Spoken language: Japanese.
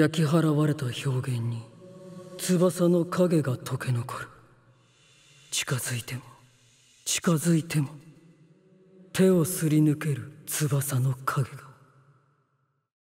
焼き払われた表現に翼の影が溶け残る近づいても近づいても手をすり抜ける翼の影が